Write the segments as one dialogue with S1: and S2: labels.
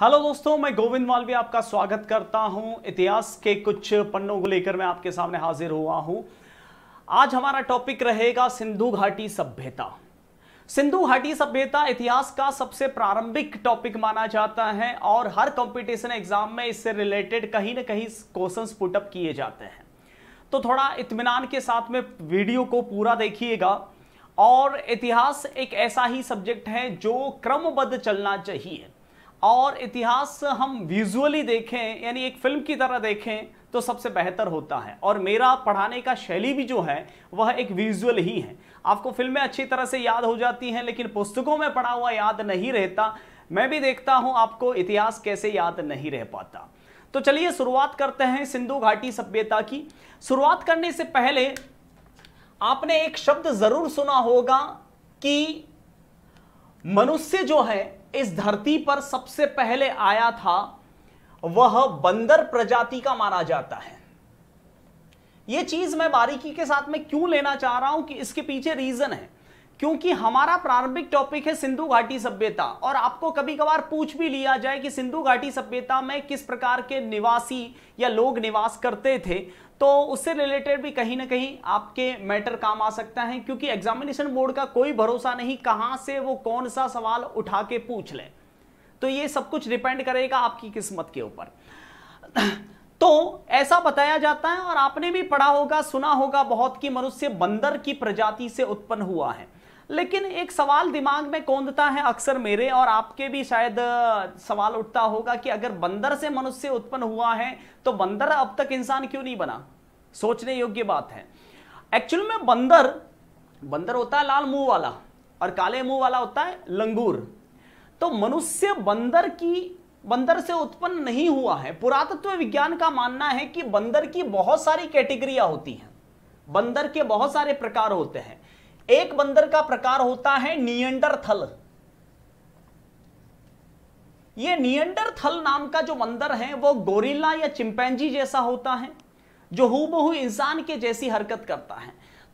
S1: Hello दोस्तों मैं गोविंद मालवी आपका स्वागत करता हूं इतिहास के कुछ पन्नों को लेकर मैं आपके सामने हाजिर हुआ हूं आज हमारा टॉपिक रहेगा सिंधु घाटी सभ्यता सिंधु घाटी सभ्यता इतिहास का सबसे प्रारंभिक टॉपिक माना जाता है और हर कंपटीशन एग्जाम में इससे रिलेटेड कहीं ना कहीं क्वेश्चंस पुटअप किए जाते हैं तो थोड़ा इतमान के साथ में वीडियो को पूरा देखिएगा और इतिहास एक ऐसा ही सब्जेक्ट है जो क्रमबद्ध चलना चाहिए और इतिहास हम विजुअली देखें यानी एक फिल्म की तरह देखें तो सबसे बेहतर होता है और मेरा पढ़ाने का शैली भी जो है वह एक विजुअल ही है आपको फिल्में अच्छी तरह से याद हो जाती हैं लेकिन पुस्तकों में पढ़ा हुआ याद नहीं रहता मैं भी देखता हूं आपको इतिहास कैसे याद नहीं रह पाता तो चलिए शुरुआत करते हैं सिंधु घाटी सभ्यता की शुरुआत करने से पहले आपने एक शब्द जरूर सुना होगा कि मनुष्य जो है इस धरती पर सबसे पहले आया था वह बंदर प्रजाति का माना जाता है यह चीज मैं बारीकी के साथ में क्यों लेना चाह रहा हूं कि इसके पीछे रीजन है क्योंकि हमारा प्रारंभिक टॉपिक है सिंधु घाटी सभ्यता और आपको कभी कभार पूछ भी लिया जाए कि सिंधु घाटी सभ्यता में किस प्रकार के निवासी या लोग निवास करते थे तो उससे रिलेटेड भी कहीं ना कहीं आपके मैटर काम आ सकता है क्योंकि एग्जामिनेशन बोर्ड का कोई भरोसा नहीं कहां से वो कौन सा सवाल उठा के पूछ ले तो ये सब कुछ डिपेंड करेगा आपकी किस्मत के ऊपर तो ऐसा बताया जाता है और आपने भी पढ़ा होगा सुना होगा बहुत कि मनुष्य बंदर की प्रजाति से उत्पन्न हुआ है लेकिन एक सवाल दिमाग में कौंधता है अक्सर मेरे और आपके भी शायद सवाल उठता होगा कि अगर बंदर से मनुष्य उत्पन्न हुआ है तो बंदर अब तक इंसान क्यों नहीं बना सोचने योग्य बात है एक्चुअल में बंदर बंदर होता है लाल मुंह वाला और काले मुंह वाला होता है लंगूर तो मनुष्य बंदर की बंदर से उत्पन्न नहीं हुआ है पुरातत्व विज्ञान का मानना है कि बंदर की बहुत सारी कैटेगरिया होती हैं बंदर के बहुत सारे प्रकार होते हैं एक बंदर का प्रकार होता है थल ये थल नाम का जो बंदर है वो गोरिल्ला या चिंपैंजी जैसा होता है जो हूबहू इंसान के जैसी हरकत करता है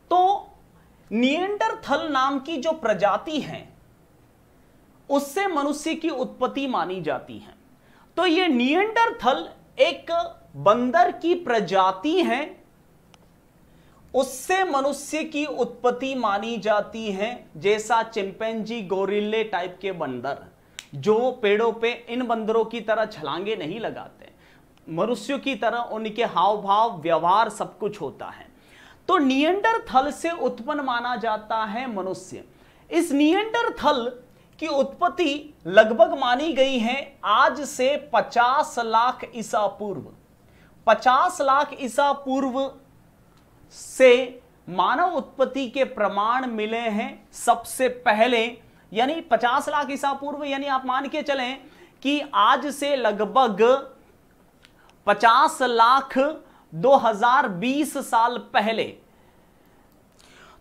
S1: तो नियंडर थल नाम की जो प्रजाति है उससे मनुष्य की उत्पत्ति मानी जाती है तो ये थल एक बंदर की प्रजाति है उससे मनुष्य की उत्पत्ति मानी जाती है जैसा चिंपैंजी गोरिल्ले टाइप के बंदर जो पेड़ों पे इन बंदरों की तरह छलांगे नहीं लगाते मनुष्यों की तरह उनके हाव भाव व्यवहार सब कुछ होता है तो थल से उत्पन्न माना जाता है मनुष्य इस थल की उत्पत्ति लगभग मानी गई है आज से 50 लाख ईसा पूर्व 50 लाख ईसा पूर्व से मानव उत्पत्ति के प्रमाण मिले हैं सबसे पहले यानी 50 लाख ईसा पूर्व यानी आप मान के चलें कि आज से लगभग 50 लाख 2020 साल पहले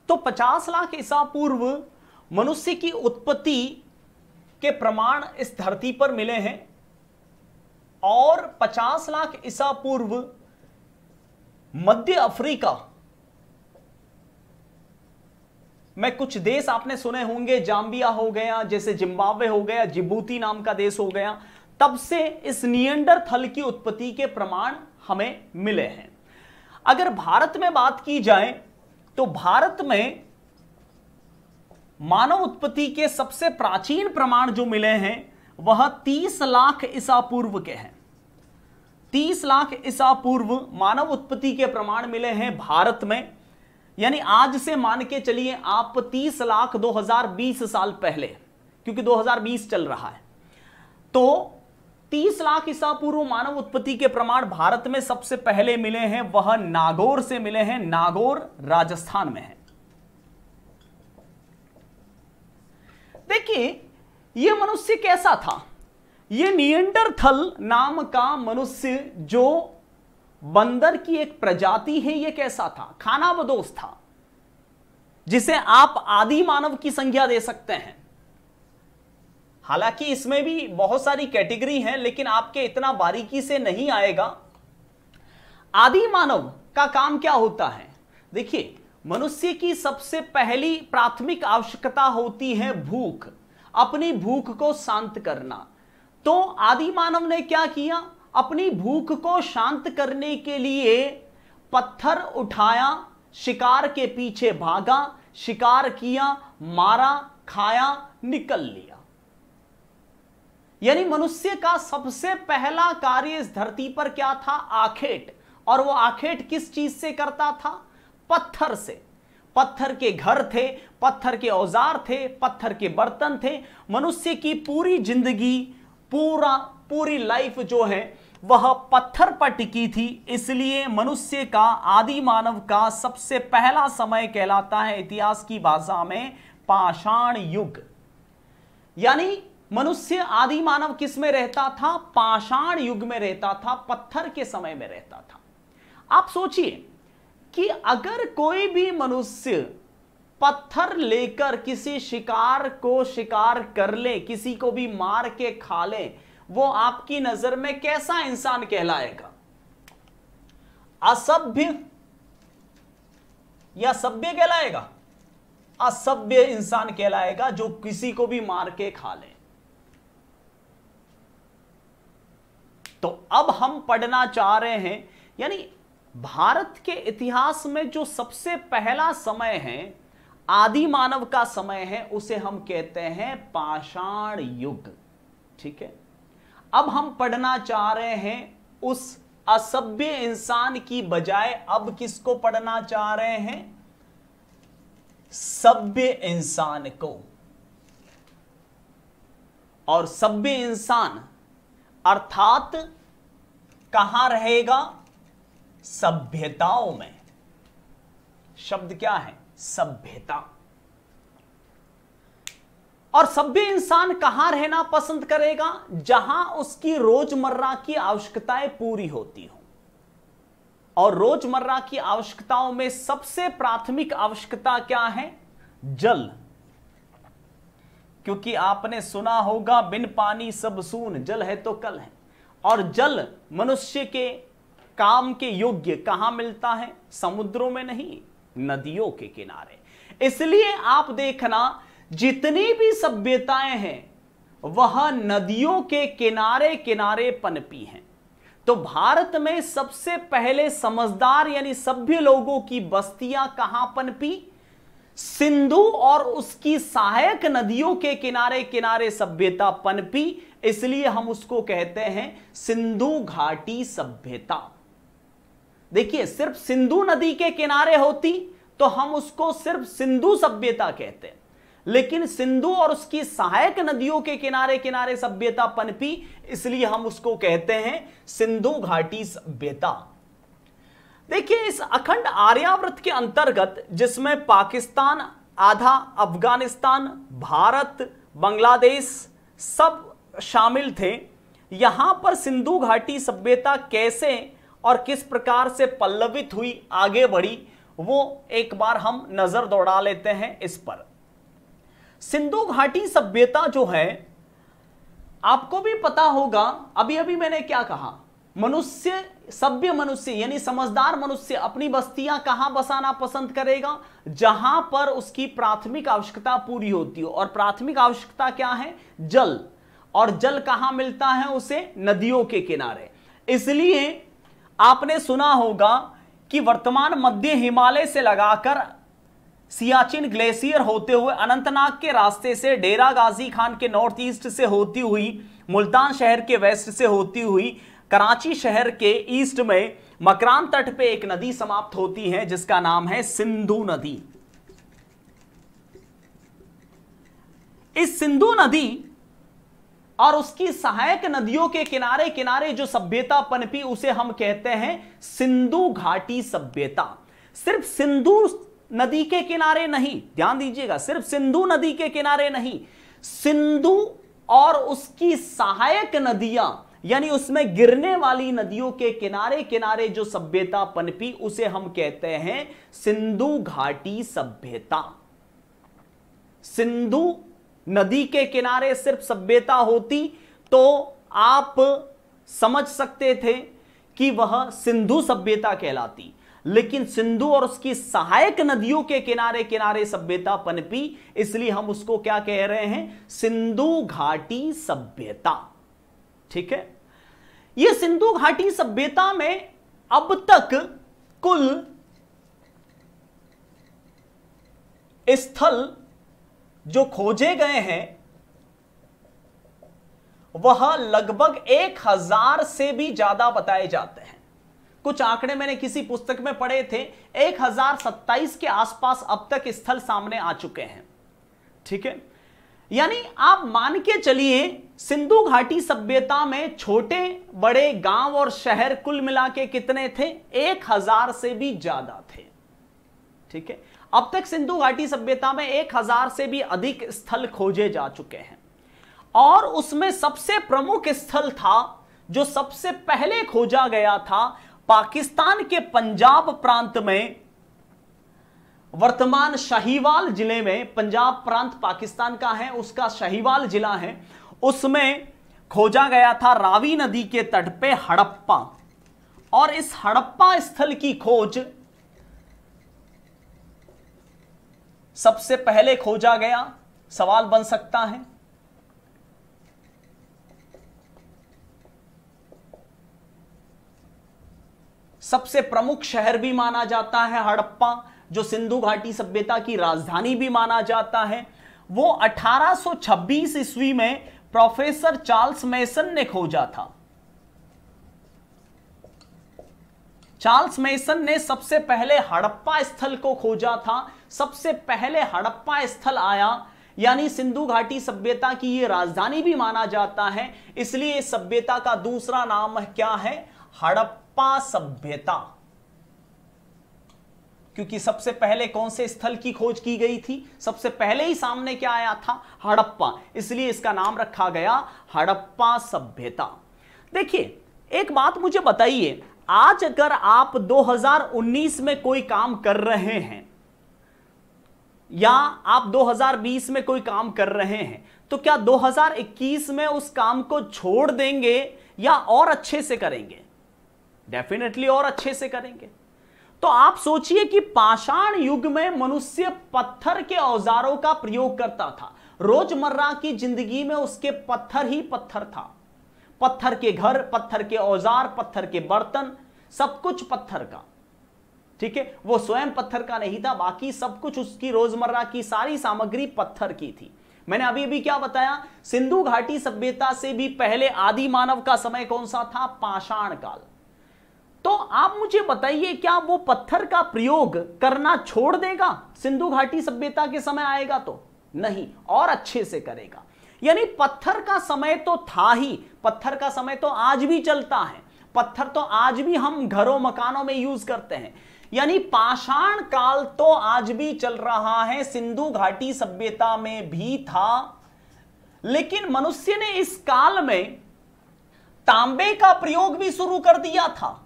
S1: तो 50 लाख ईसा पूर्व मनुष्य की उत्पत्ति के प्रमाण इस धरती पर मिले हैं और 50 लाख ईसा पूर्व मध्य अफ्रीका मैं कुछ देश आपने सुने होंगे जाम्बिया हो गया जैसे जिम्बाब्वे हो गया जिबूती नाम का देश हो गया तब से इस नियंडर थल की उत्पत्ति के प्रमाण हमें मिले हैं अगर भारत में बात की जाए तो भारत में मानव उत्पत्ति के सबसे प्राचीन प्रमाण जो मिले हैं वह 30 लाख ईसा पूर्व के हैं 30 लाख ईसा पूर्व मानव उत्पत्ति के प्रमाण मिले हैं भारत में यानी आज से मान के चलिए आप 30 लाख 2020 साल पहले क्योंकि 2020 चल रहा है तो 30 लाख ईसा पूर्व मानव उत्पत्ति के प्रमाण भारत में सबसे पहले मिले हैं वह नागौर से मिले हैं नागौर राजस्थान में है देखिए यह मनुष्य कैसा था यह थल नाम का मनुष्य जो बंदर की एक प्रजाति है यह कैसा था खाना बदोस था जिसे आप आदि मानव की संज्ञा दे सकते हैं हालांकि इसमें भी बहुत सारी कैटेगरी हैं लेकिन आपके इतना बारीकी से नहीं आएगा आदि मानव का काम क्या होता है देखिए मनुष्य की सबसे पहली प्राथमिक आवश्यकता होती है भूख अपनी भूख को शांत करना तो आदि मानव ने क्या किया अपनी भूख को शांत करने के लिए पत्थर उठाया शिकार के पीछे भागा शिकार किया मारा खाया निकल लिया यानी मनुष्य का सबसे पहला कार्य इस धरती पर क्या था आखेट और वो आखेट किस चीज से करता था पत्थर से पत्थर के घर थे पत्थर के औजार थे पत्थर के बर्तन थे मनुष्य की पूरी जिंदगी पूरा पूरी लाइफ जो है वह पत्थर पर टिकी थी इसलिए मनुष्य का आदि मानव का सबसे पहला समय कहलाता है इतिहास की भाषा में पाषाण युग यानी मनुष्य आदि मानव किस में रहता था पाषाण युग में रहता था पत्थर के समय में रहता था आप सोचिए कि अगर कोई भी मनुष्य पत्थर लेकर किसी शिकार को शिकार कर ले किसी को भी मार के खा ले वो आपकी नजर में कैसा इंसान कहलाएगा असभ्य या सभ्य कहलाएगा असभ्य इंसान कहलाएगा जो किसी को भी मार के खा ले तो अब हम पढ़ना चाह रहे हैं यानी भारत के इतिहास में जो सबसे पहला समय है आदि मानव का समय है उसे हम कहते हैं पाषाण युग ठीक है अब हम पढ़ना चाह रहे हैं उस असभ्य इंसान की बजाय अब किसको पढ़ना चाह रहे हैं सभ्य इंसान को और सभ्य इंसान अर्थात कहां रहेगा सभ्यताओं में शब्द क्या है सभ्यता और सभ्य इंसान कहां रहना पसंद करेगा जहां उसकी रोजमर्रा की आवश्यकताएं पूरी होती हो और रोजमर्रा की आवश्यकताओं में सबसे प्राथमिक आवश्यकता क्या है जल क्योंकि आपने सुना होगा बिन पानी सब सून जल है तो कल है और जल मनुष्य के काम के योग्य कहां मिलता है समुद्रों में नहीं नदियों के किनारे इसलिए आप देखना जितनी भी सभ्यताएं हैं वह नदियों के किनारे किनारे पनपी हैं तो भारत में सबसे पहले समझदार यानी सभ्य लोगों की बस्तियां कहां पनपी सिंधु और उसकी सहायक नदियों के किनारे किनारे सभ्यता पनपी इसलिए हम उसको कहते हैं सिंधु घाटी सभ्यता देखिए सिर्फ सिंधु नदी के किनारे होती तो हम उसको सिर्फ सिंधु सभ्यता कहते हैं लेकिन सिंधु और उसकी सहायक नदियों के किनारे किनारे सभ्यता पनपी इसलिए हम उसको कहते हैं सिंधु घाटी सभ्यता देखिए इस अखंड आर्यावर्त के अंतर्गत जिसमें पाकिस्तान आधा अफगानिस्तान भारत बांग्लादेश सब शामिल थे यहां पर सिंधु घाटी सभ्यता कैसे और किस प्रकार से पल्लवित हुई आगे बढ़ी वो एक बार हम नजर दौड़ा लेते हैं इस पर सिंधु घाटी सभ्यता जो है आपको भी पता होगा अभी अभी मैंने क्या कहा मनुष्य सभ्य मनुष्य यानी समझदार मनुष्य अपनी बस्तियां कहां बसाना पसंद करेगा जहां पर उसकी प्राथमिक आवश्यकता पूरी होती हो और प्राथमिक आवश्यकता क्या है जल और जल कहां मिलता है उसे नदियों के किनारे इसलिए आपने सुना होगा कि वर्तमान मध्य हिमालय से लगाकर सियाचिन ग्लेशियर होते हुए अनंतनाग के रास्ते से डेरा गाजी खान के नॉर्थ ईस्ट से होती हुई मुल्तान शहर के वेस्ट से होती हुई कराची शहर के ईस्ट में मकरान तट पे एक नदी समाप्त होती है जिसका नाम है सिंधु नदी इस सिंधु नदी और उसकी सहायक नदियों के किनारे किनारे जो सभ्यता पनपी उसे हम कहते हैं सिंधु घाटी सभ्यता सिर्फ सिंधु नदी के किनारे नहीं ध्यान दीजिएगा सिर्फ सिंधु नदी के किनारे नहीं सिंधु और उसकी सहायक नदियां यानी उसमें गिरने वाली नदियों के किनारे किनारे जो सभ्यता पनपी उसे हम कहते हैं सिंधु घाटी सभ्यता सिंधु नदी के किनारे सिर्फ सभ्यता होती तो आप समझ सकते थे कि वह सिंधु सभ्यता कहलाती लेकिन सिंधु और उसकी सहायक नदियों के किनारे किनारे सभ्यता पनपी इसलिए हम उसको क्या कह रहे हैं सिंधु घाटी सभ्यता ठीक है यह सिंधु घाटी सभ्यता में अब तक कुल स्थल जो खोजे गए हैं वह लगभग एक हजार से भी ज्यादा बताए जाते हैं कुछ आंकड़े मैंने किसी पुस्तक में पढ़े थे एक के आसपास अब तक स्थल सामने आ चुके हैं ठीक है यानी आप मान के चलिए सिंधु घाटी सभ्यता में छोटे बड़े गांव और शहर कुल मिला के कितने थे एक हजार से भी ज्यादा थे ठीक है अब तक सिंधु घाटी सभ्यता में एक हजार से भी अधिक स्थल खोजे जा चुके हैं और उसमें सबसे प्रमुख स्थल था जो सबसे पहले खोजा गया था पाकिस्तान के पंजाब प्रांत में वर्तमान शाहीवाल जिले में पंजाब प्रांत पाकिस्तान का है उसका शाहीवाल जिला है उसमें खोजा गया था रावी नदी के तट पे हड़प्पा और इस हड़प्पा स्थल की खोज सबसे पहले खोजा गया सवाल बन सकता है सबसे प्रमुख शहर भी माना जाता है हड़प्पा जो सिंधु घाटी सभ्यता की राजधानी भी माना जाता है वो 1826 ईस्वी में प्रोफेसर चार्ल्स मेसन ने खोजा था चार्ल्स मेसन ने सबसे पहले हड़प्पा स्थल को खोजा था सबसे पहले हड़प्पा स्थल आया यानी सिंधु घाटी सभ्यता की ये राजधानी भी माना जाता है इसलिए इस सभ्यता का दूसरा नाम क्या है हड़प्पा हड़प्पा सभ्यता क्योंकि सबसे पहले कौन से स्थल की खोज की गई थी सबसे पहले ही सामने क्या आया था हड़प्पा इसलिए इसका नाम रखा गया हड़प्पा सभ्यता देखिए एक बात मुझे बताइए आज अगर आप 2019 में कोई काम कर रहे हैं या आप 2020 में कोई काम कर रहे हैं तो क्या 2021 में उस काम को छोड़ देंगे या और अच्छे से करेंगे डेफिनेटली और अच्छे से करेंगे तो आप सोचिए कि पाषाण युग में मनुष्य पत्थर के औजारों का प्रयोग करता था रोजमर्रा की जिंदगी में उसके पत्थर ही पत्थर था पत्थर के घर पत्थर के औजार पत्थर के बर्तन सब कुछ पत्थर का ठीक है वो स्वयं पत्थर का नहीं था बाकी सब कुछ उसकी रोजमर्रा की सारी सामग्री पत्थर की थी मैंने अभी भी क्या बताया सिंधु घाटी सभ्यता से भी पहले आदि मानव का समय कौन सा था पाषाण काल तो आप मुझे बताइए क्या वो पत्थर का प्रयोग करना छोड़ देगा सिंधु घाटी सभ्यता के समय आएगा तो नहीं और अच्छे से करेगा यानी पत्थर का समय तो था ही पत्थर का समय तो आज भी चलता है पत्थर तो आज भी हम घरों मकानों में यूज करते हैं यानी पाषाण काल तो आज भी चल रहा है सिंधु घाटी सभ्यता में भी था लेकिन मनुष्य ने इस काल में तांबे का प्रयोग भी शुरू कर दिया था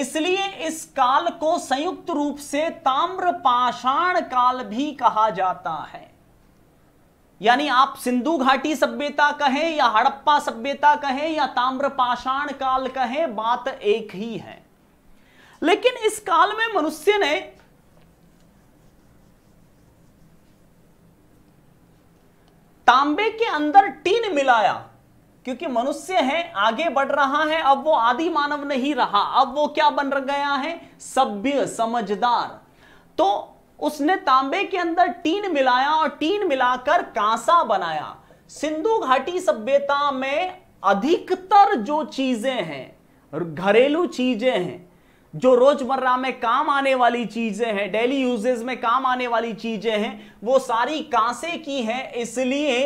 S1: इसलिए इस काल को संयुक्त रूप से ताम्र पाषाण काल भी कहा जाता है यानी आप सिंधु घाटी सभ्यता कहें या हड़प्पा सभ्यता कहें या ताम्र पाषाण काल कहें बात एक ही है लेकिन इस काल में मनुष्य ने तांबे के अंदर टीन मिलाया क्योंकि मनुष्य है आगे बढ़ रहा है अब वो आदि मानव नहीं रहा अब वो क्या बन गया है सभ्य समझदार तो उसने तांबे के अंदर टीन मिलाया और टीन मिलाकर कांसा बनाया सिंधु घाटी सभ्यता में अधिकतर जो चीजें हैं घरेलू चीजें हैं जो रोजमर्रा में काम आने वाली चीजें हैं डेली यूजेज में काम आने वाली चीजें हैं वो सारी कांसे की हैं इसलिए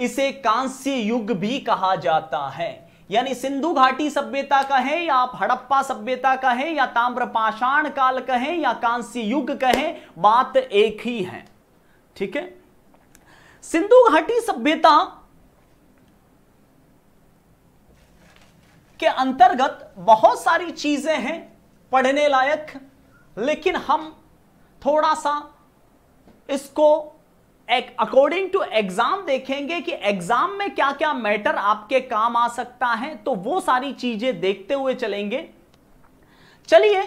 S1: इसे कांस्य युग भी कहा जाता है यानी सिंधु घाटी सभ्यता का है या आप हड़प्पा सभ्यता का है या ताम्रपाषाण काल का है या कांस्य युग का है बात एक ही है ठीक है सिंधु घाटी सभ्यता के अंतर्गत बहुत सारी चीजें हैं पढ़ने लायक लेकिन हम थोड़ा सा इसको अकॉर्डिंग टू एग्जाम देखेंगे कि एग्जाम में क्या क्या मैटर आपके काम आ सकता है तो वो सारी चीजें देखते हुए चलेंगे चलिए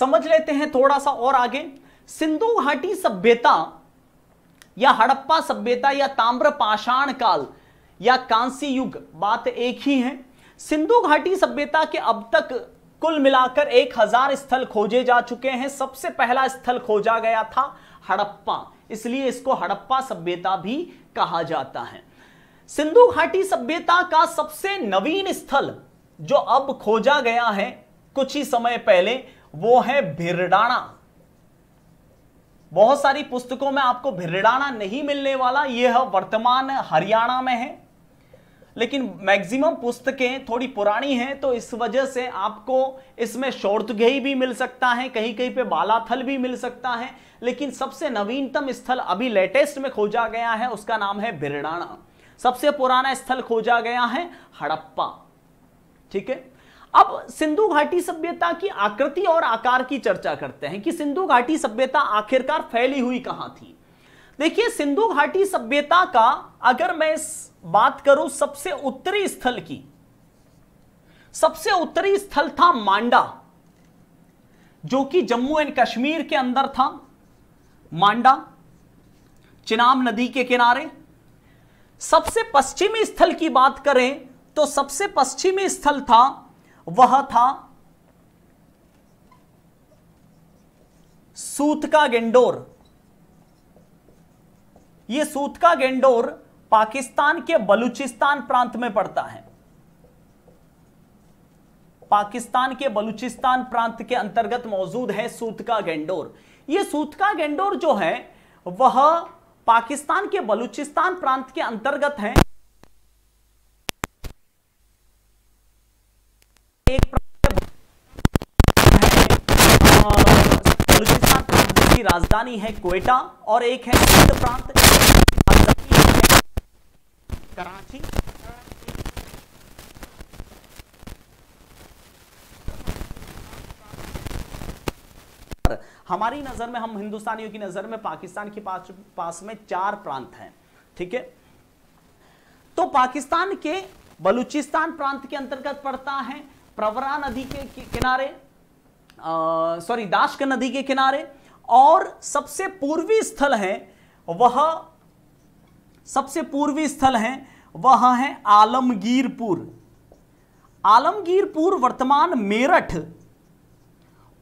S1: समझ लेते हैं थोड़ा सा और आगे सिंधु घाटी सभ्यता या हड़प्पा सभ्यता या ताम्र पाषाण काल या कांसी युग बात एक ही है सिंधु घाटी सभ्यता के अब तक कुल मिलाकर एक हजार स्थल खोजे जा चुके हैं सबसे पहला स्थल खोजा गया था हड़प्पा इसलिए इसको हड़प्पा सभ्यता भी कहा जाता है सिंधु घाटी सभ्यता का सबसे नवीन स्थल जो अब खोजा गया है कुछ ही समय पहले वो है भिरडाना बहुत सारी पुस्तकों में आपको भिरडाणा नहीं मिलने वाला यह वर्तमान हरियाणा में है लेकिन मैक्सिमम पुस्तकें थोड़ी पुरानी हैं तो इस वजह से आपको इसमें शोर्तगेही भी मिल सकता है कहीं कहीं पे बालाथल भी मिल सकता है लेकिन सबसे नवीनतम स्थल अभी लेटेस्ट में खोजा गया है उसका नाम है बिरडाना सबसे पुराना स्थल खोजा गया है हड़प्पा ठीक है अब सिंधु घाटी सभ्यता की आकृति और आकार की चर्चा करते हैं कि सिंधु घाटी सभ्यता आखिरकार फैली हुई कहां थी देखिए सिंधु घाटी सभ्यता का अगर मैं बात करूं सबसे उत्तरी स्थल की सबसे उत्तरी स्थल था मांडा जो कि जम्मू एंड कश्मीर के अंदर था मांडा चिनाब नदी के किनारे सबसे पश्चिमी स्थल की बात करें तो सबसे पश्चिमी स्थल था वह था सूतका गेंडोर यह सूतका गेंडोर पाकिस्तान के बलूचिस्तान प्रांत में पड़ता है पाकिस्तान के बलूचिस्तान प्रांत के अंतर्गत मौजूद है सूतका गेंडोर ये सूतका गेंडोर जो है वह पाकिस्तान के बलूचिस्तान प्रांत के अंतर्गत है एक बलूचिस्तान की राजधानी है कोयटा और एक है सिंध प्रांत कराची हमारी नज़र में हम हिंदुस्तानियों की नज़र में पाकिस्तान के पास पास में चार प्रांत हैं ठीक है तो पाकिस्तान के बलूचिस्तान प्रांत के अंतर्गत पड़ता है प्रवरा नदी के किनारे सॉरी दाश्क नदी के किनारे और सबसे पूर्वी स्थल है वह सबसे पूर्वी स्थल है वह है आलमगीरपुर आलमगीरपुर वर्तमान मेरठ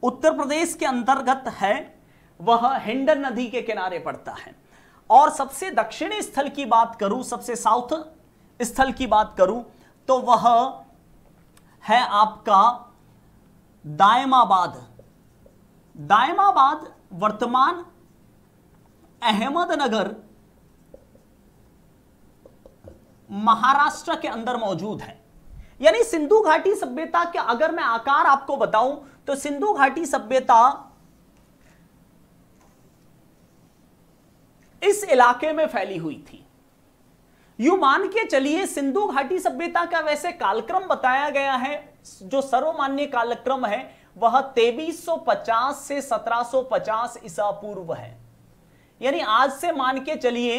S1: उत्तर प्रदेश के अंतर्गत है वह हिंडन नदी के किनारे पड़ता है और सबसे दक्षिणी स्थल की बात करूं सबसे साउथ स्थल की बात करूं तो वह है आपका दायमाबाद दायमाबाद वर्तमान अहमदनगर महाराष्ट्र के अंदर मौजूद है यानी सिंधु घाटी सभ्यता के अगर मैं आकार आपको बताऊं तो सिंधु घाटी सभ्यता इस इलाके में फैली हुई थी यू मान के चलिए सिंधु घाटी सभ्यता का वैसे कालक्रम बताया गया है जो सर्वमान्य कालक्रम है वह 2350 से 1750 ईसा पूर्व है यानी आज से मान के चलिए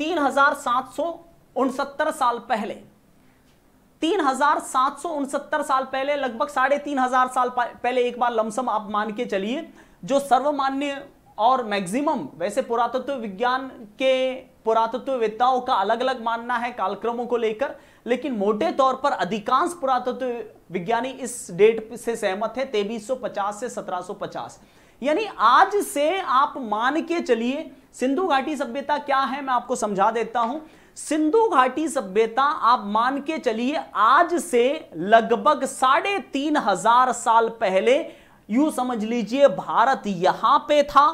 S1: 3700 उनसत्तर साल पहले तीन हजार सात सौ उनसत्तर साल पहले लगभग साढ़े तीन हजार साल पहले एक बार लमसम आप मान के चलिए जो सर्वमान्य और मैक्सिमम वैसे पुरातत्व विज्ञान के पुरातत्ववेत्ताओं का अलग अलग मानना है कालक्रमों को लेकर लेकिन मोटे तौर पर अधिकांश पुरातत्व विज्ञानी इस डेट से सहमत है तेबीस से 1750 यानी आज से आप मान के चलिए सिंधु घाटी सभ्यता क्या है मैं आपको समझा देता हूं सिंधु घाटी सभ्यता आप मान के चलिए आज से लगभग साढ़े तीन हजार साल पहले यू समझ लीजिए भारत यहां पे था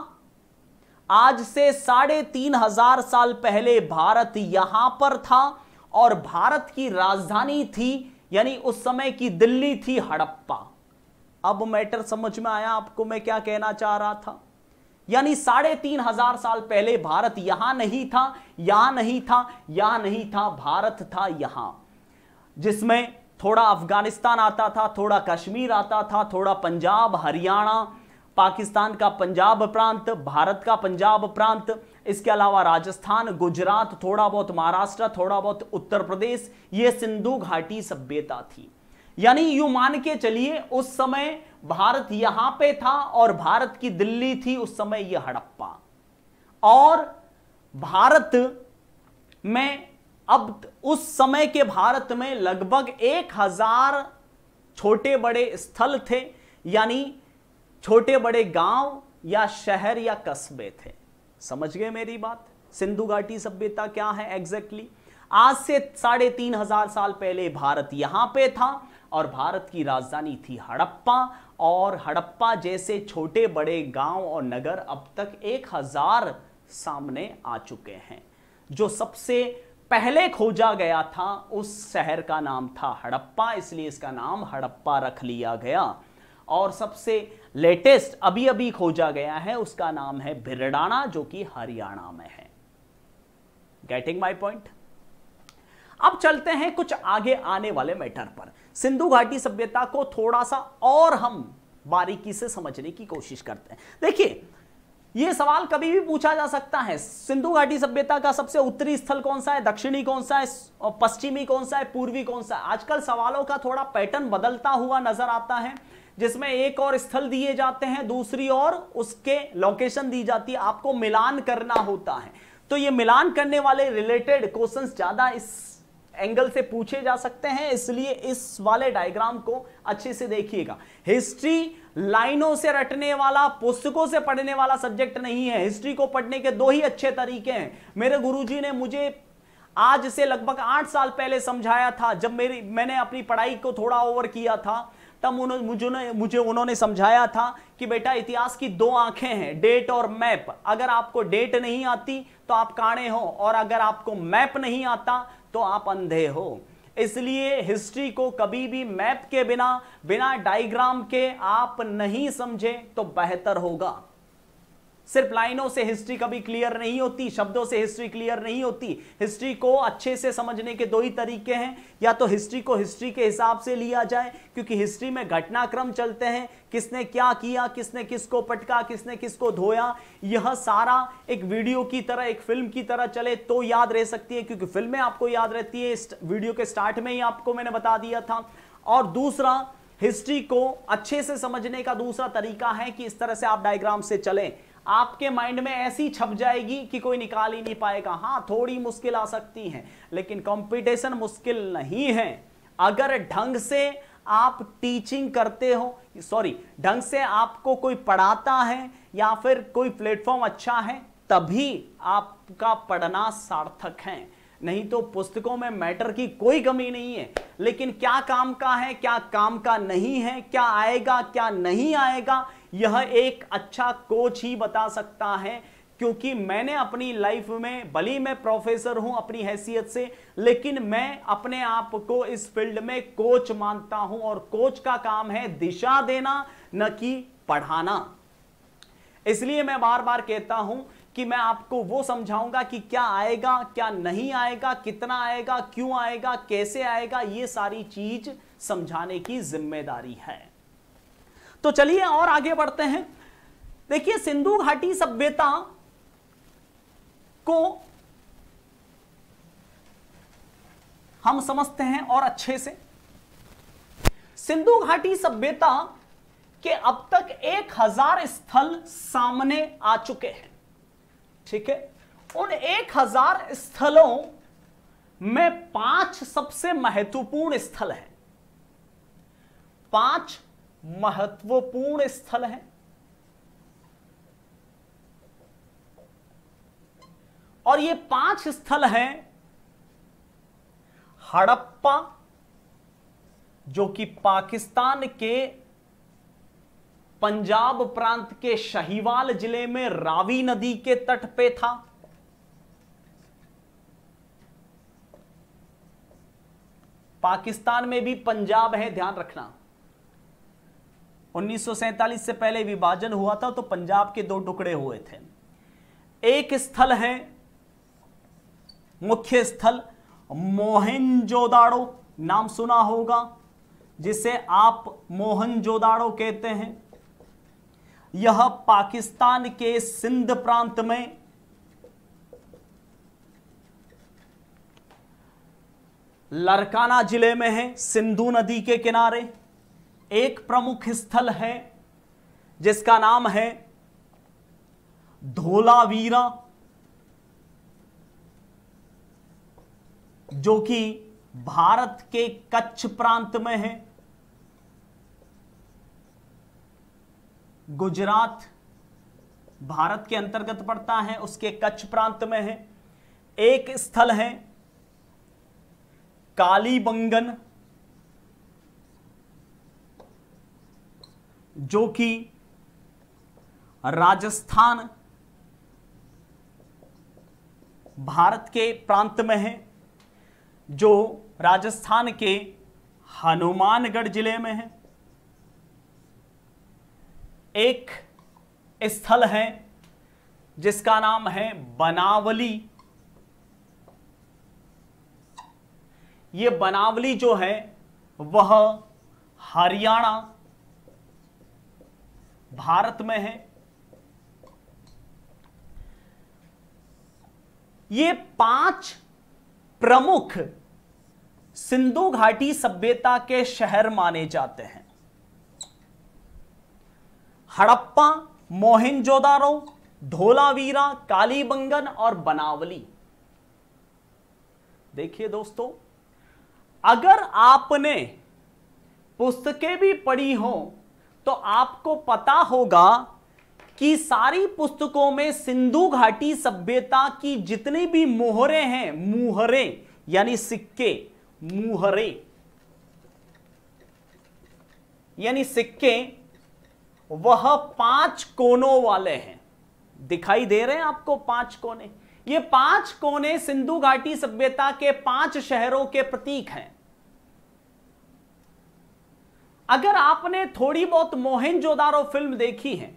S1: आज से साढ़े तीन हजार साल पहले भारत यहां पर था और भारत की राजधानी थी यानी उस समय की दिल्ली थी हड़प्पा अब मैटर समझ में आया आपको मैं क्या कहना चाह रहा था यानी साढ़े तीन हजार साल पहले भारत यहां नहीं था यहां नहीं था यहां नहीं था भारत था यहां जिसमें थोड़ा अफगानिस्तान आता था थोड़ा कश्मीर आता था थोड़ा पंजाब हरियाणा पाकिस्तान का पंजाब प्रांत भारत का पंजाब प्रांत इसके अलावा राजस्थान गुजरात थोड़ा बहुत महाराष्ट्र थोड़ा बहुत उत्तर प्रदेश ये सिंधु घाटी सभ्यता थी यानी यू मान के चलिए उस समय भारत यहां पे था और भारत की दिल्ली थी उस समय यह हड़प्पा और भारत में अब उस समय के भारत में लगभग एक हजार छोटे बड़े स्थल थे यानी छोटे बड़े गांव या शहर या कस्बे थे समझ गए मेरी बात सिंधु घाटी सभ्यता क्या है एग्जैक्टली exactly? आज से साढ़े तीन हजार साल पहले भारत यहां पे था और भारत की राजधानी थी हड़प्पा और हड़प्पा जैसे छोटे बड़े गांव और नगर अब तक एक हजार सामने आ चुके हैं जो सबसे पहले खोजा गया था उस शहर का नाम था हड़प्पा इसलिए इसका नाम हड़प्पा रख लिया गया और सबसे लेटेस्ट अभी अभी खोजा गया है उसका नाम है बिरडाना जो कि हरियाणा में है गेटिंग माई पॉइंट अब चलते हैं कुछ आगे आने वाले मैटर पर सिंधु घाटी सभ्यता को थोड़ा सा और हम बारीकी से समझने की कोशिश करते हैं देखिए ये सवाल कभी भी पूछा जा सकता है सिंधु घाटी सभ्यता का सबसे उत्तरी स्थल कौन सा है दक्षिणी कौन सा है और पश्चिमी कौन सा है पूर्वी कौन सा है आजकल सवालों का थोड़ा पैटर्न बदलता हुआ नजर आता है जिसमें एक और स्थल दिए जाते हैं दूसरी और उसके लोकेशन दी जाती है आपको मिलान करना होता है तो ये मिलान करने वाले रिलेटेड क्वेश्चन ज्यादा इस एंगल से पूछे जा सकते हैं इसलिए इस वाले डायग्राम को अच्छे से देखिएगा हिस्ट्री लाइनों से रटने वाला पुस्तकों से पढ़ने वाला सब्जेक्ट नहीं है हिस्ट्री को पढ़ने के दो ही अच्छे तरीके हैं मेरे गुरुजी ने मुझे आज से लगभग आठ साल पहले समझाया था जब मेरी मैंने अपनी पढ़ाई को थोड़ा ओवर किया था तब उन्होंने मुझे मुझे उन्होंने समझाया था कि बेटा इतिहास की दो आंखें हैं डेट और मैप अगर आपको डेट नहीं आती तो आप काणे हो और अगर आपको मैप नहीं आता तो आप अंधे हो इसलिए हिस्ट्री को कभी भी मैप के बिना बिना डायग्राम के आप नहीं समझे तो बेहतर होगा सिर्फ लाइनों से हिस्ट्री कभी क्लियर नहीं होती शब्दों से हिस्ट्री क्लियर नहीं होती हिस्ट्री को अच्छे से समझने के दो ही तरीके हैं या तो हिस्ट्री को हिस्ट्री के हिसाब से लिया जाए क्योंकि हिस्ट्री में घटनाक्रम चलते हैं किसने क्या किया किसने किसको पटका किसने किसको धोया यह सारा एक वीडियो की तरह एक फिल्म की तरह चले तो याद रह सकती है क्योंकि फिल्में आपको याद रहती है इस वीडियो के स्टार्ट में ही आपको मैंने बता दिया था और दूसरा हिस्ट्री को अच्छे से समझने का दूसरा तरीका है कि इस तरह से आप डायग्राम से चलें आपके माइंड में ऐसी छप जाएगी कि कोई निकाल ही नहीं पाएगा हाँ थोड़ी मुश्किल आ सकती है लेकिन कंपटीशन मुश्किल नहीं है अगर ढंग से आप टीचिंग करते हो सॉरी ढंग से आपको कोई पढ़ाता है या फिर कोई प्लेटफॉर्म अच्छा है तभी आपका पढ़ना सार्थक है नहीं तो पुस्तकों में मैटर की कोई कमी नहीं है लेकिन क्या काम का है क्या काम का नहीं है क्या आएगा क्या नहीं आएगा यह एक अच्छा कोच ही बता सकता है क्योंकि मैंने अपनी लाइफ में भली मैं प्रोफेसर हूं अपनी हैसियत से लेकिन मैं अपने आप को इस फील्ड में कोच मानता हूं और कोच का काम है दिशा देना न कि पढ़ाना इसलिए मैं बार बार कहता हूं कि मैं आपको वो समझाऊंगा कि क्या आएगा क्या नहीं आएगा कितना आएगा क्यों आएगा कैसे आएगा ये सारी चीज समझाने की जिम्मेदारी है तो चलिए और आगे बढ़ते हैं देखिए सिंधु घाटी सभ्यता को हम समझते हैं और अच्छे से सिंधु घाटी सभ्यता के अब तक एक हजार स्थल सामने आ चुके हैं ठीक है उन एक हजार स्थलों में पांच सबसे महत्वपूर्ण स्थल हैं पांच महत्वपूर्ण स्थल हैं और ये पांच स्थल हैं हड़प्पा जो कि पाकिस्तान के पंजाब प्रांत के शहीवाल जिले में रावी नदी के तट पे था पाकिस्तान में भी पंजाब है ध्यान रखना 1947 से पहले विभाजन हुआ था तो पंजाब के दो टुकड़े हुए थे एक स्थल है मुख्य स्थल मोहनजोदाड़ो नाम सुना होगा जिसे आप मोहनजोदाड़ो कहते हैं यह पाकिस्तान के सिंध प्रांत में लरकाना जिले में है सिंधु नदी के किनारे एक प्रमुख स्थल है जिसका नाम है धोलावीरा जो कि भारत के कच्छ प्रांत में है गुजरात भारत के अंतर्गत पड़ता है उसके कच्छ प्रांत में है एक स्थल है कालीबंगन जो कि राजस्थान भारत के प्रांत में है जो राजस्थान के हनुमानगढ़ जिले में है एक स्थल है जिसका नाम है बनावली ये बनावली जो है वह हरियाणा भारत में है ये पांच प्रमुख सिंधु घाटी सभ्यता के शहर माने जाते हैं हड़प्पा मोहिनजोदारो धोलावीरा कालीबंगन और बनावली देखिए दोस्तों अगर आपने पुस्तकें भी पढ़ी हों तो आपको पता होगा कि सारी पुस्तकों में सिंधु घाटी सभ्यता की जितनी भी मोहरे हैं मुहरे यानी सिक्के मुहरे यानी सिक्के वह पांच कोनों वाले हैं दिखाई दे रहे हैं आपको पांच कोने ये पांच कोने सिंधु घाटी सभ्यता के पांच शहरों के प्रतीक हैं अगर आपने थोड़ी बहुत मोहन जोदारो फिल्म देखी है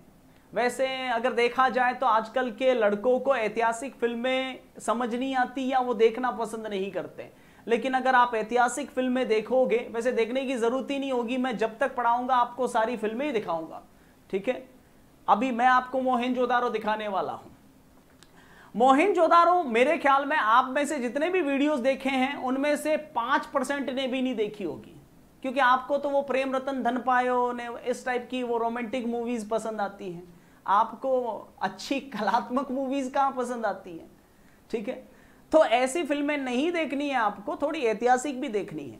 S1: वैसे अगर देखा जाए तो आजकल के लड़कों को ऐतिहासिक फिल्में समझ नहीं आती या वो देखना पसंद नहीं करते लेकिन अगर आप ऐतिहासिक फिल्में देखोगे वैसे देखने की ज़रूरत ही नहीं होगी मैं जब तक पढ़ाऊंगा आपको सारी फिल्में ही दिखाऊंगा ठीक है अभी मैं आपको मोहन जोदारो दिखाने वाला हूं मोहन जोदारो मेरे ख्याल में आप में से जितने भी वीडियोस देखे हैं उनमें से पांच परसेंट ने भी नहीं देखी होगी क्योंकि आपको तो वो प्रेम रतन धन पायो ने इस टाइप की वो रोमांटिक मूवीज़ पसंद आती हैं आपको अच्छी कलात्मक मूवीज़ कहाँ पसंद आती हैं ठीक है तो ऐसी फिल्में नहीं देखनी है आपको थोड़ी ऐतिहासिक भी देखनी है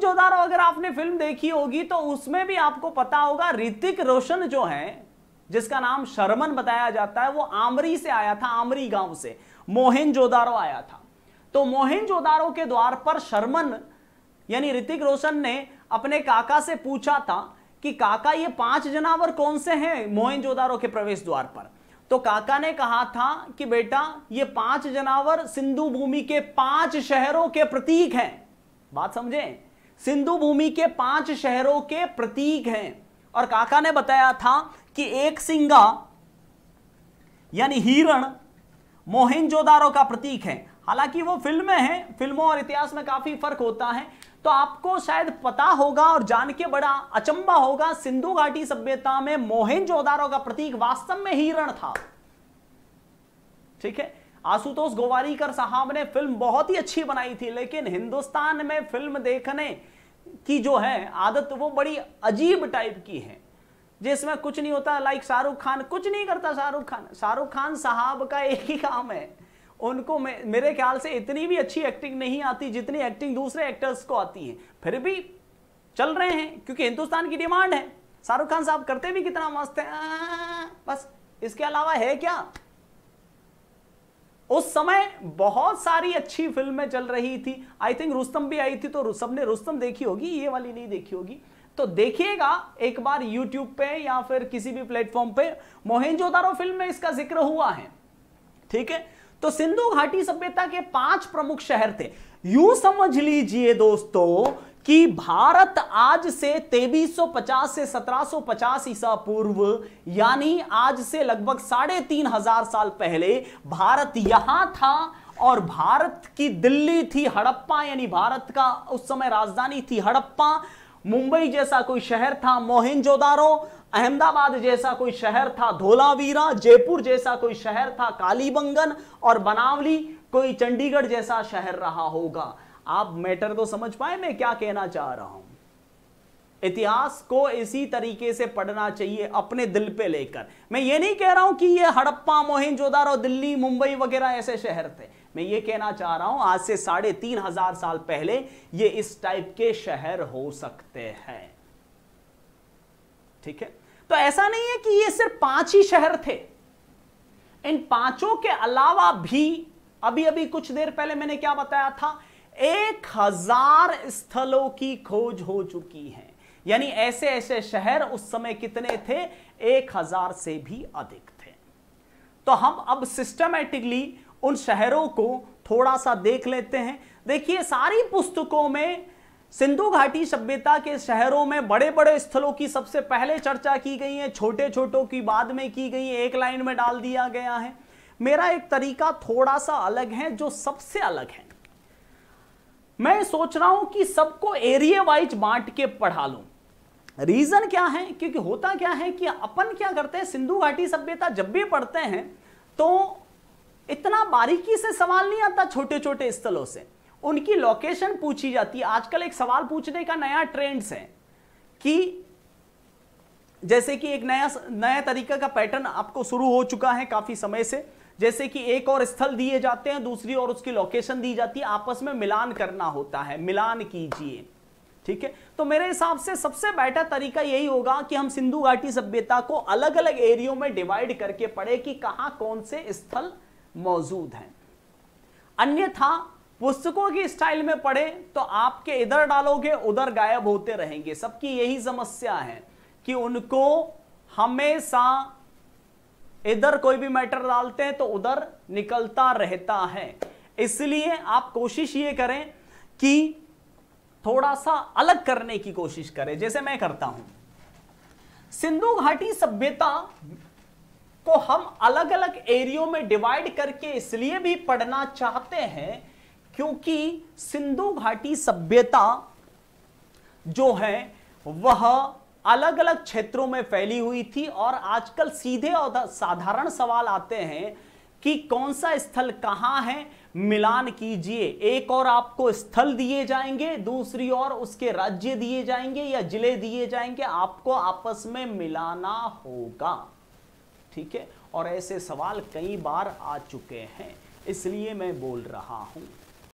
S1: जोदारो अगर आपने फिल्म देखी होगी तो उसमें भी आपको पता होगा ऋतिक रोशन जो है जिसका नाम शर्मन बताया जाता है वो आमरी से आया था आमरी गांव से जोदारो आया था तो जोदारो के द्वार पर शर्मन यानी ऋतिक रोशन ने अपने काका से पूछा था कि काका ये पांच जनावर कौन से हैं मोहनजोदारो के प्रवेश द्वार पर तो काका ने कहा था कि बेटा ये पांच जनावर सिंधु भूमि के पांच शहरों के प्रतीक हैं बात समझे सिंधु भूमि के पांच शहरों के प्रतीक हैं और काका ने बताया था कि एक सिंगा यानी हिरण मोहनजोदारो का प्रतीक है हालांकि वो फिल्में हैं फिल्मों और इतिहास में काफी फर्क होता है तो आपको शायद पता होगा और जान के बड़ा अचंबा होगा सिंधु घाटी सभ्यता में जोदारो का प्रतीक वास्तव में हिरण था ठीक है आशुतोष गोवारीकर साहब ने फिल्म बहुत ही अच्छी बनाई थी लेकिन हिंदुस्तान में फिल्म देखने की जो है आदत वो बड़ी अजीब टाइप की है जिसमें कुछ नहीं होता लाइक शाहरुख खान कुछ नहीं करता शाहरुख खान शाहरुख खान साहब का एक ही काम है उनको मे, मेरे ख्याल से इतनी भी अच्छी एक्टिंग नहीं आती जितनी एक्टिंग दूसरे एक्टर्स को आती है फिर भी चल रहे हैं क्योंकि हिंदुस्तान की डिमांड है शाहरुख खान साहब करते भी कितना मस्त है बस इसके अलावा है क्या उस समय बहुत सारी अच्छी फिल्में चल रही थी आई थिंक रुस्तम भी आई थी तो सबने रुस्तम देखी होगी ये वाली नहीं देखी होगी तो देखिएगा एक बार YouTube पे या फिर किसी भी प्लेटफॉर्म पे मोहेंजोदारो फिल्म में इसका जिक्र हुआ है ठीक है तो सिंधु घाटी सभ्यता के पांच प्रमुख शहर थे यू समझ लीजिए दोस्तों कि भारत आज से 2350 से 1750 ईसा पूर्व यानी आज से लगभग साढ़े तीन हजार साल पहले भारत यहां था और भारत की दिल्ली थी हड़प्पा यानी भारत का उस समय राजधानी थी हड़प्पा मुंबई जैसा कोई शहर था मोहिनजोदारो अहमदाबाद जैसा कोई शहर था धोलावीरा जयपुर जैसा कोई शहर था कालीबंगन और बनावली कोई चंडीगढ़ जैसा शहर रहा होगा आप मैटर को तो समझ पाए मैं क्या कहना चाह रहा हूं इतिहास को इसी तरीके से पढ़ना चाहिए अपने दिल पे लेकर मैं ये नहीं कह रहा हूं कि ये हड़प्पा और दिल्ली मुंबई वगैरह ऐसे शहर थे मैं ये कहना चाह रहा हूं आज से साढ़े तीन हजार साल पहले ये इस टाइप के शहर हो सकते हैं ठीक है तो ऐसा नहीं है कि ये सिर्फ पांच ही शहर थे इन पांचों के अलावा भी अभी अभी कुछ देर पहले मैंने क्या बताया था एक हजार स्थलों की खोज हो चुकी है यानी ऐसे ऐसे शहर उस समय कितने थे एक हजार से भी अधिक थे तो हम अब सिस्टमेटिकली उन शहरों को थोड़ा सा देख लेते हैं देखिए सारी पुस्तकों में सिंधु घाटी सभ्यता के शहरों में बड़े बड़े स्थलों की सबसे पहले चर्चा की गई है छोटे छोटों की बाद में की गई है एक लाइन में डाल दिया गया है मेरा एक तरीका थोड़ा सा अलग है जो सबसे अलग है मैं सोच रहा हूं कि सबको एरिया वाइज बांट के पढ़ा लूं रीजन क्या है क्योंकि होता क्या है कि अपन क्या करते हैं सिंधु घाटी सभ्यता जब भी पढ़ते हैं तो इतना बारीकी से सवाल नहीं आता छोटे छोटे स्थलों से उनकी लोकेशन पूछी जाती है आजकल एक सवाल पूछने का नया ट्रेंड्स है कि जैसे कि एक नया नया तरीके का पैटर्न आपको शुरू हो चुका है काफी समय से जैसे कि एक और स्थल दिए जाते हैं दूसरी और उसकी लोकेशन दी जाती है आपस में मिलान करना होता है मिलान कीजिए ठीक है तो मेरे हिसाब से सबसे बेटर तरीका यही होगा कि हम सिंधु घाटी सभ्यता को अलग अलग एरियो में डिवाइड करके पढ़े कि कहां कौन से स्थल मौजूद हैं अन्यथा पुस्तकों की स्टाइल में पढ़े तो आपके इधर डालोगे उधर गायब होते रहेंगे सबकी यही समस्या है कि उनको हमेशा इधर कोई भी मैटर डालते हैं तो उधर निकलता रहता है इसलिए आप कोशिश ये करें कि थोड़ा सा अलग करने की कोशिश करें जैसे मैं करता हूं सिंधु घाटी सभ्यता को हम अलग अलग एरियो में डिवाइड करके इसलिए भी पढ़ना चाहते हैं क्योंकि सिंधु घाटी सभ्यता जो है वह अलग अलग क्षेत्रों में फैली हुई थी और आजकल सीधे और साधारण सवाल आते हैं कि कौन सा स्थल कहाँ है मिलान कीजिए एक और आपको स्थल दिए जाएंगे दूसरी ओर उसके राज्य दिए जाएंगे या जिले दिए जाएंगे आपको आपस में मिलाना होगा ठीक है और ऐसे सवाल कई बार आ चुके हैं इसलिए मैं बोल रहा हूं